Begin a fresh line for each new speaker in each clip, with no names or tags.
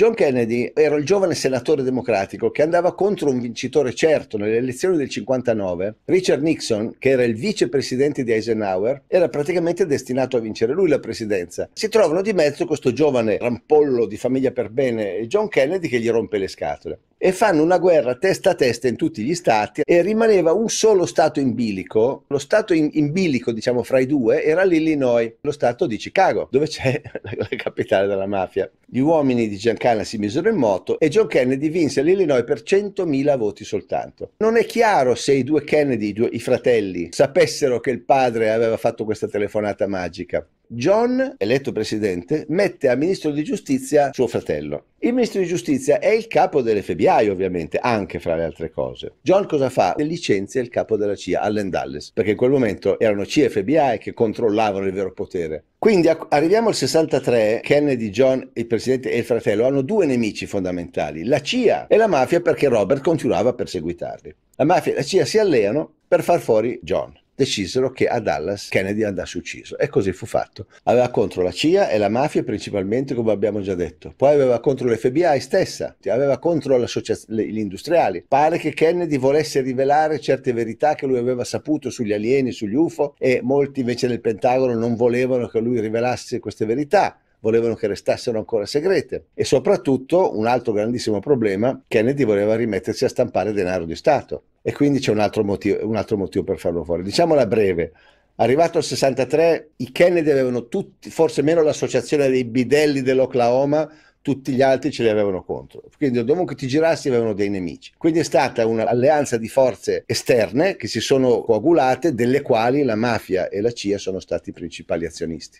John Kennedy era il giovane senatore democratico che andava contro un vincitore certo nelle elezioni del 59. Richard Nixon, che era il vicepresidente di Eisenhower, era praticamente destinato a vincere lui la presidenza. Si trovano di mezzo questo giovane rampollo di famiglia per bene John Kennedy che gli rompe le scatole e fanno una guerra testa a testa in tutti gli stati e rimaneva un solo stato in bilico. Lo stato in, in bilico, diciamo, fra i due era l'Illinois, lo stato di Chicago, dove c'è la, la capitale della mafia. Gli uomini di Giancana si misero in moto e John Kennedy vinse l'Illinois per 100.000 voti soltanto. Non è chiaro se i due Kennedy, i, due, i fratelli, sapessero che il padre aveva fatto questa telefonata magica. John, eletto presidente, mette a ministro di giustizia suo fratello. Il ministro di giustizia è il capo dell'FBI, ovviamente, anche fra le altre cose. John cosa fa? Licenzia il capo della CIA, Allen Dulles, perché in quel momento erano CIA e FBI che controllavano il vero potere. Quindi arriviamo al 63, Kennedy, John, il presidente e il fratello hanno due nemici fondamentali, la CIA e la mafia perché Robert continuava a perseguitarli. La mafia e la CIA si alleano per far fuori John decisero che a Dallas Kennedy andasse ucciso e così fu fatto. Aveva contro la CIA e la mafia principalmente, come abbiamo già detto. Poi aveva contro l'FBI stessa, cioè aveva contro gli industriali. Pare che Kennedy volesse rivelare certe verità che lui aveva saputo sugli alieni, sugli UFO e molti invece nel Pentagono non volevano che lui rivelasse queste verità volevano che restassero ancora segrete e soprattutto un altro grandissimo problema Kennedy voleva rimettersi a stampare denaro di Stato e quindi c'è un altro, motivo, un altro motivo per farlo fuori. Diciamola breve, arrivato al 63 i Kennedy avevano tutti, forse meno l'associazione dei bidelli dell'Oklahoma, tutti gli altri ce li avevano contro. Quindi dovunque ti girassi avevano dei nemici. Quindi è stata un'alleanza di forze esterne che si sono coagulate, delle quali la mafia e la CIA sono stati i principali azionisti.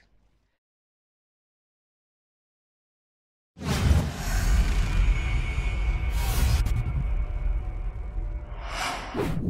you